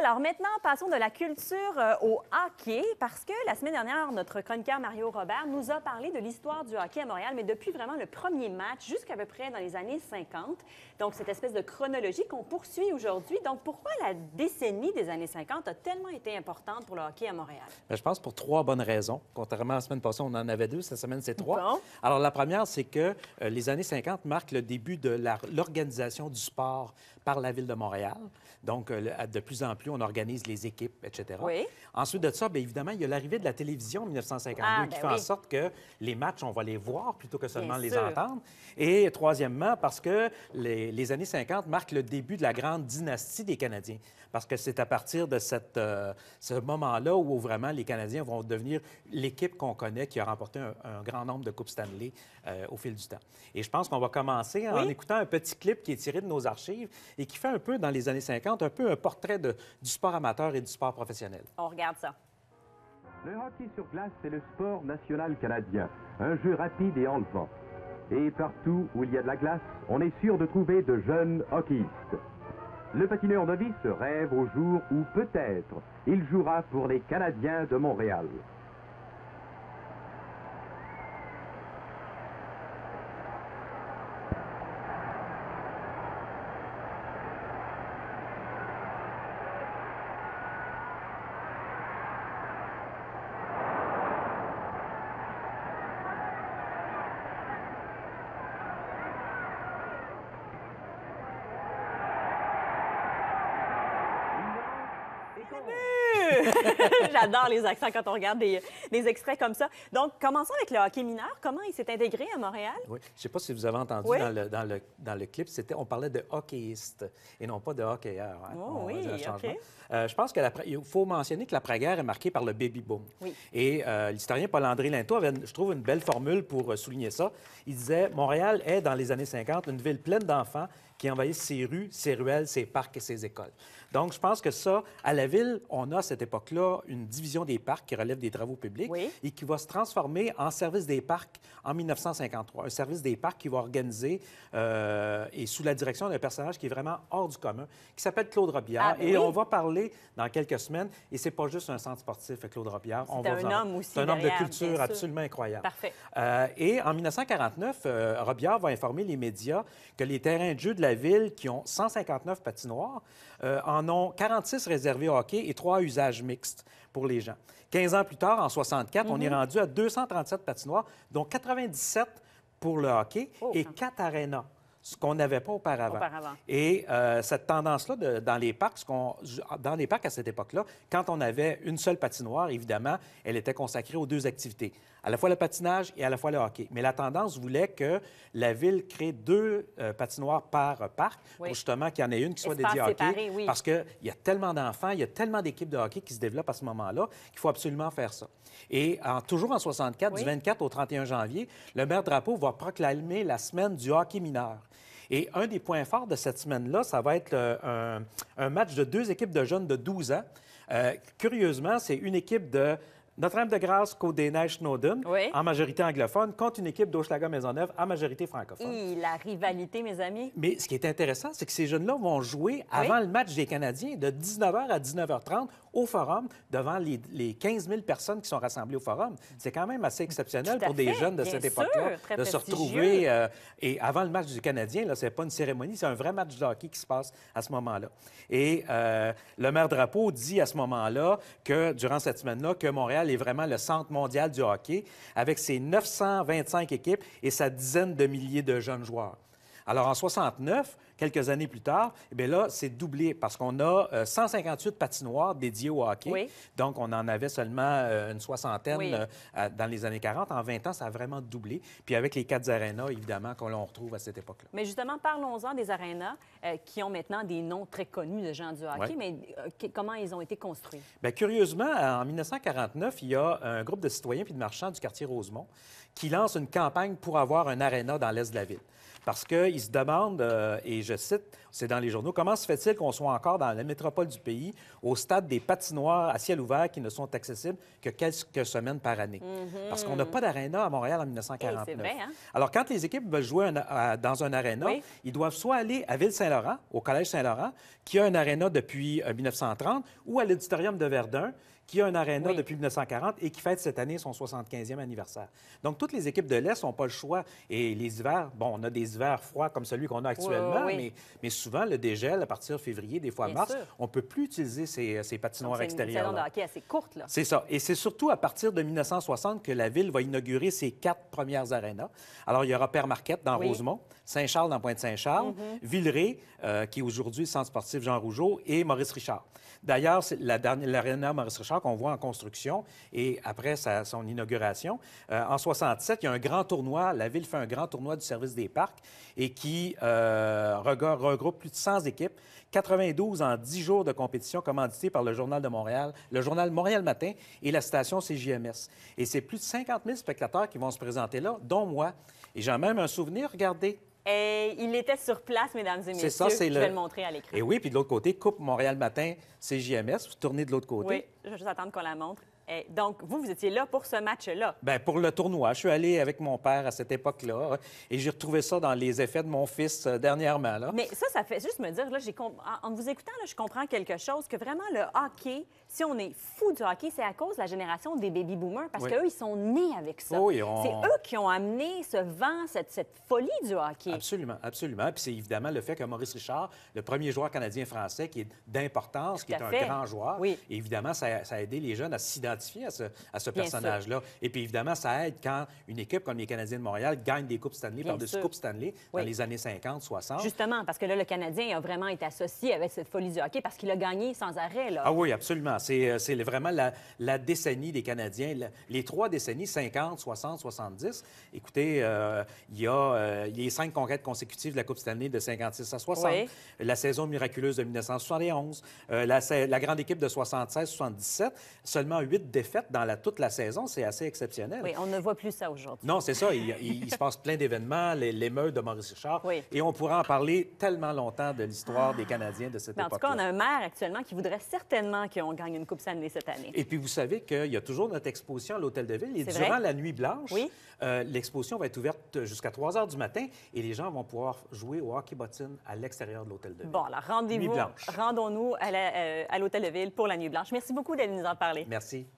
Alors maintenant, passons de la culture euh, au hockey, parce que la semaine dernière, notre chroniqueur Mario Robert nous a parlé de l'histoire du hockey à Montréal, mais depuis vraiment le premier match, jusqu'à peu près dans les années 50. Donc cette espèce de chronologie qu'on poursuit aujourd'hui. Donc pourquoi la décennie des années 50 a tellement été importante pour le hockey à Montréal? Bien, je pense pour trois bonnes raisons. Contrairement à la semaine passée, on en avait deux, cette semaine c'est trois. Alors la première, c'est que euh, les années 50 marquent le début de l'organisation du sport par la ville de Montréal. Donc euh, de plus en plus on organise les équipes, etc. Ensuite de ça, bien évidemment, il y a l'arrivée de la télévision en 1952 ah, qui ben fait en sorte que les matchs, on va les voir plutôt que seulement les entendre. Et troisièmement, parce que les, années 50 marquent le début de la grande dynastie des Canadiens. Parce que c'est à partir de euh, ce moment-là où vraiment les Canadiens vont devenir l'équipe qu'on connaît qui a remporté un, grand nombre de Coupes Stanley euh, au fil du temps. Et je pense qu'on va commencer en écoutant un petit clip qui est tiré de nos archives et qui fait un peu, dans les années 50, un peu un portrait de, du sport amateur et du sport professionnel. On regarde ça. Le hockey sur glace, c'est le sport national canadien. Un jeu rapide et enlevant. Et partout où il y a de la glace, on est sûr de trouver de jeunes hockeyistes. Le patineur novice rêve au jour où peut-être il jouera pour les Canadiens de Montréal. J'adore les accents quand on regarde des, extraits comme ça. Donc, commençons avec le hockey mineur. Comment il s'est intégré à Montréal? Oui. Je ne sais pas si vous avez entendu dans, le, clip, c'était, on parlait de hockeyiste et non pas de hockeyeur. Hein. Oh oui, ok. Euh, je pense qu'il faut mentionner que l'après-guerre est marquée par le baby-boom. Oui. Et euh, l'historien Paul-André Linto avait, je trouve, une belle formule pour euh, souligner ça. Il disait, Montréal est, dans les années 50, une ville pleine d'enfants qui envahissent ses rues, ses ruelles, ses parcs et ses écoles. Donc, je pense que ça, à la ville, on a à cette époque-là une division des parcs qui relève des travaux publics et qui va se transformer en service des parcs en 1953. Un service des parcs qui va organiser euh, et sous la direction d'un personnage qui est vraiment hors du commun, qui s'appelle Claude Robillard. Ah, ben et on va parler dans quelques semaines. Et c'est pas juste un centre sportif, Claude Robillard. C'est un homme aussi. C'est un homme de culture absolument incroyable. Parfait. Euh, et en 1949, euh, Robillard va informer les médias que les terrains de jeu de la la ville qui ont 159 patinoires euh, en ont 46 réservés au hockey et trois usages mixtes pour les gens. 15 ans plus tard, en 64, on est mhm. rendu à 237 patinoires, dont 97 pour le hockey oh, et 4 arénas ce qu'on n'avait pas auparavant. Et euh, cette tendance-là dans les parcs, dans les parcs à cette époque-là, quand on avait une seule patinoire, évidemment, elle était consacrée aux deux activités à la fois le patinage et à la fois le hockey. Mais la tendance voulait que la ville crée deux euh, patinoires par parc pour justement qu'il y en ait une qui soit dédiée au hockey. Parce qu'il y a tellement d'enfants, il y a tellement d'équipes de hockey qui se développent à ce moment-là qu'il faut absolument faire ça. Et en, toujours en 64, du 24 au 31 janvier, le maire Drapeau va proclamer la semaine du hockey mineur. Et un des points forts de cette semaine-là, ça va être un, match de deux équipes de jeunes de 12 ans. Euh, curieusement, c'est une équipe de notre-Dame-de-Grâce, Côte-des-Neiges-Snowden, en majorité anglophone, contre une équipe d'Hochelaga-Maisonneuve en majorité francophone. Et hum, la rivalité, mes amis. Mais ce qui est intéressant, c'est que ces jeunes-là vont jouer avant le match des Canadiens de 19h à 19h30 au Forum devant les, 15 000 personnes qui sont rassemblées au Forum. C'est quand même assez exceptionnel pour des jeunes de cette époque-là de se retrouver. Euh, et avant le match du Canadien, là, c'est pas une cérémonie, c'est un vrai match de hockey qui se passe à ce moment-là. Et euh, le maire Drapeau dit à ce moment-là que, durant cette semaine-là, que Montréal est vraiment le centre mondial du hockey avec ses 925 équipes et sa dizaine de milliers de jeunes joueurs. Alors en 69, Quelques années plus tard, eh bien là, c'est doublé parce qu'on a 158 euh, patinoires dédiées au hockey. Donc, on en avait seulement euh, une soixantaine euh, dans les années 40. En 20 ans, ça a vraiment doublé. Puis avec les quatre arénas, évidemment, qu'on retrouve à cette époque-là. Mais justement, parlons-en des arénas qui ont maintenant des noms très connus de gens du hockey, mais comment ils ont été construits? Bien, curieusement, en 1949, il y a un groupe de citoyens puis de marchands du quartier Rosemont qui lance une campagne pour avoir un aréna dans l'est de la ville. Parce qu'ils se demandent, et je cite, c'est dans les journaux, comment se fait-il qu'on soit encore dans la métropole du pays au stade des patinoires à ciel ouvert qui ne sont accessibles que quelques semaines par année? Mm-hmm. Parce qu'on n'a pas d'aréna à Montréal en 1949. Eh, hein? Alors, quand les équipes veulent jouer euh, dans un aréna, ils doivent soit aller à Ville-Saint-Laurent, au Collège Saint-Laurent, qui a un aréna depuis 1930, euh, ou à l'éditorium de Verdun, qui a un aréna depuis 1940 et qui fête cette année son 75e anniversaire. Donc, toutes les équipes de l'Est n'ont pas le choix. Et les hivers, bon, on a des hivers froids comme celui qu'on a actuellement, Mais, souvent, le dégel, à partir de février, des fois mars, on ne peut plus utiliser ces, ces patinoires extérieures. C'est hockey assez courte, là. C'est ça. Et c'est surtout à partir de 1960 que la ville va inaugurer ses quatre premières arénas. Alors, il y aura Père-Marquette dans Rosemont, Saint-Charles dans Pointe-Saint-Charles, mm-hmm. Villeray, euh, qui est aujourd'hui centre sportif Jean Rougeau, et Maurice Richard. D'ailleurs, l'aréna Maurice Richard qu'on voit en construction, et après sa, son inauguration, euh, en 67, il y a un grand tournoi, la ville fait un grand tournoi du service des parcs, et qui euh, regroupe plus de 100 équipes, 92 en 10 jours de compétition commandité par le Journal de Montréal, le Journal Montréal Matin et la station CJMS. Et c'est plus de 50 000 spectateurs qui vont se présenter là, dont moi. Et j'ai même un souvenir, regardez, et eh, il était sur place, mesdames et messieurs. je vais le montrer à l'écran. Et eh oui, puis de l'autre côté, Coupe Montréal Matin, cjms Vous tournez de l'autre côté. Oui, je vais juste attendre qu'on la montre. Et eh, donc, vous, vous étiez là pour ce match-là. Bien, pour le tournoi. Je suis allé avec mon père à cette époque-là et j'ai retrouvé ça dans les effets de mon fils euh, dernièrement. Mais ça, ça fait juste me dire, là, en, en vous écoutant, là, je comprends quelque chose, que vraiment le hockey, si on est fou du hockey, c'est à cause de la génération des baby boomers, parce qu'eux, ils sont nés avec ça. C'est eux qui ont amené ce vent, cette, folie du hockey. Absolument, absolument. Puis c'est évidemment le fait que Maurice Richard, le premier joueur canadien-français qui est d'importance, qui est un grand joueur, évidemment, ça, a aidé les jeunes à s'identifier à ce, personnage-là. Et puis évidemment, ça aide quand une équipe comme les Canadiens de Montréal gagne des Coupes Stanley par-dessus Coupes Stanley dans les années 50, 60. Justement, parce que là, le Canadien a vraiment été associé avec cette folie du hockey parce qu'il a gagné sans arrêt. Ah oui, absolument. C'est euh, vraiment la, décennie des Canadiens. les trois décennies, 50, 60, 70. Écoutez, euh, il y a euh, les cinq conquêtes consécutives de la Coupe Stanley de 56 à 60, la saison miraculeuse de 1971, la, la, grande équipe de 76-77, seulement huit défaites dans la, toute la saison. C'est assez exceptionnel. Oui, on ne voit plus ça aujourd'hui. Non, c'est ça. Il, se passe plein d'événements, l'émeute de Maurice Richard. Et on pourra en parler tellement longtemps de l'histoire des Canadiens de cette époque. En tout cas, on a un maire actuellement qui voudrait certainement qu'on gagne une Coupe Stanley cette année. Et puis, vous savez qu'il y a toujours notre exposition à l'Hôtel de Ville. Et durant la nuit blanche, euh, l'exposition va être ouverte jusqu'à 3 heures du matin et les gens vont pouvoir jouer au hockey bottine à l'extérieur de l'Hôtel de Ville. Bon, alors, rendez-vous, rendons-nous euh, à l'Hôtel de Ville pour la nuit blanche. Merci beaucoup d'aller nous en parler. Merci.